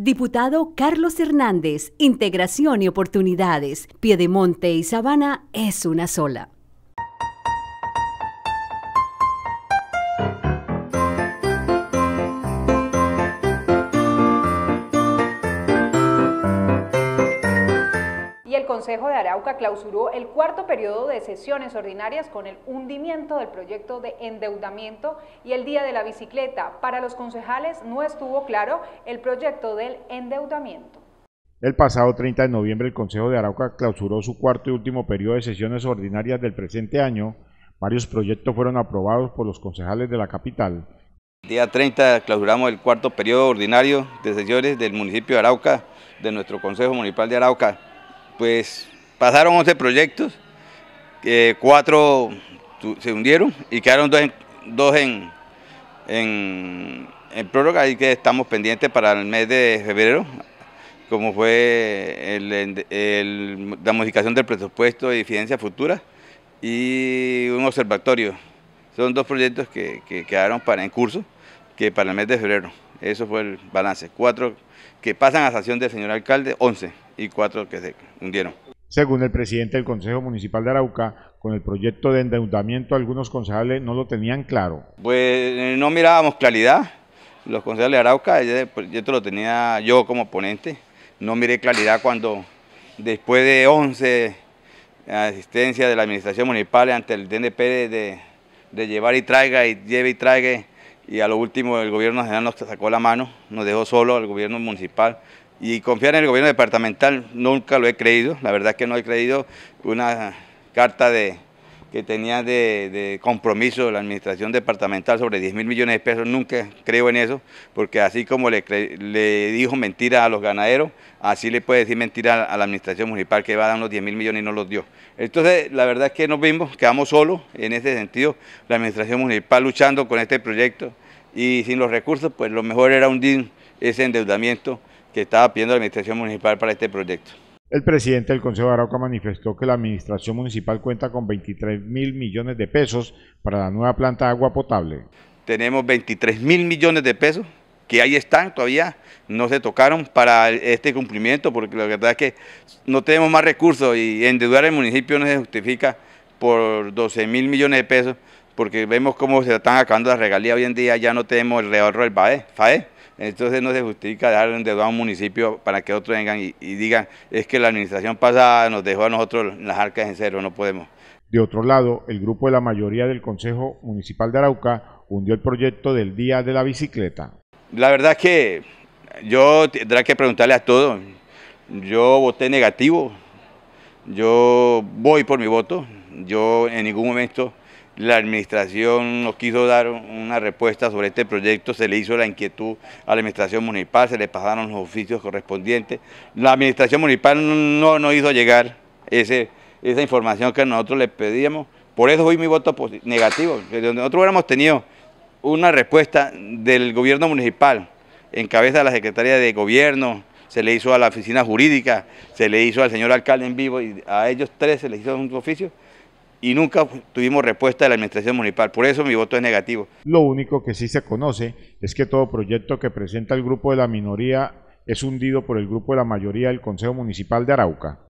Diputado Carlos Hernández, Integración y Oportunidades, Piedemonte y Sabana es una sola. Consejo de Arauca clausuró el cuarto periodo de sesiones ordinarias con el hundimiento del proyecto de endeudamiento y el Día de la Bicicleta. Para los concejales no estuvo claro el proyecto del endeudamiento. El pasado 30 de noviembre el Consejo de Arauca clausuró su cuarto y último periodo de sesiones ordinarias del presente año. Varios proyectos fueron aprobados por los concejales de la capital. El día 30 clausuramos el cuarto periodo ordinario de sesiones del municipio de Arauca, de nuestro Consejo Municipal de Arauca pues pasaron 11 proyectos, que eh, cuatro se hundieron y quedaron dos en, prórroga, y que estamos pendientes para el mes de febrero, como fue la modificación del presupuesto y fidencia futura y un observatorio. Son dos proyectos que, quedaron para, en curso, que para el mes de febrero. Eso fue el balance. Cuatro que pasan a sanción del señor alcalde, 11 y cuatro que se hundieron. Según el presidente del Consejo Municipal de Arauca, con el proyecto de endeudamiento algunos concejales no lo tenían claro. Pues no mirábamos claridad. Los concejales de Arauca, ...yo proyecto lo tenía yo como ponente. No miré claridad cuando después de 11 asistencias de la administración municipal ante el DNP de, llevar y traiga y lleve y traiga y a lo último el gobierno general nos sacó la mano, nos dejó solo al gobierno municipal y confiar en el gobierno departamental nunca lo he creído, la verdad es que no he creído una carta que tenía de, compromiso de la administración departamental sobre 10 mil millones de pesos, nunca creo en eso, porque así como le, dijo mentira a los ganaderos, así le puede decir mentira a, la administración municipal que va a dar unos 10 mil millones y no los dio. Entonces, la verdad es que nos vimos, quedamos solos en ese sentido, la administración municipal luchando con este proyecto y sin los recursos, pues lo mejor era hundir ese endeudamiento que estaba pidiendo la Administración Municipal para este proyecto. El presidente del Consejo de Arauca manifestó que la Administración Municipal cuenta con 23 mil millones de pesos para la nueva planta de agua potable. Tenemos 23 mil millones de pesos que ahí están todavía, no se tocaron para este cumplimiento, porque la verdad es que no tenemos más recursos y endeudar el municipio no se justifica por 12 mil millones de pesos, porque vemos cómo se están acabando las regalías hoy en día, ya no tenemos el reahorro del FAE entonces no se justifica dejar de a un municipio para que otros vengan y, digan, es que la administración pasada nos dejó a nosotros las arcas en cero, no podemos. De otro lado, el grupo de la mayoría del Consejo Municipal de Arauca hundió el proyecto del Día de la Bicicleta. La verdad es que yo tendrá que preguntarle a todos. Yo voté negativo, yo voy por mi voto, yo en ningún momento la administración nos quiso dar una respuesta sobre este proyecto, se le hizo la inquietud a la administración municipal, se le pasaron los oficios correspondientes. La administración municipal no nos hizo llegar esa información que nosotros le pedíamos, por eso hoy mi voto negativo. Donde nosotros hubiéramos tenido una respuesta del gobierno municipal, en cabeza de la Secretaría de Gobierno, se le hizo a la oficina jurídica, se le hizo al señor alcalde en vivo y a ellos tres se les hizo un oficio, y nunca tuvimos respuesta de la Administración Municipal. Por eso mi voto es negativo. Lo único que sí se conoce es que todo proyecto que presenta el grupo de la minoría es hundido por el grupo de la mayoría del Consejo Municipal de Arauca.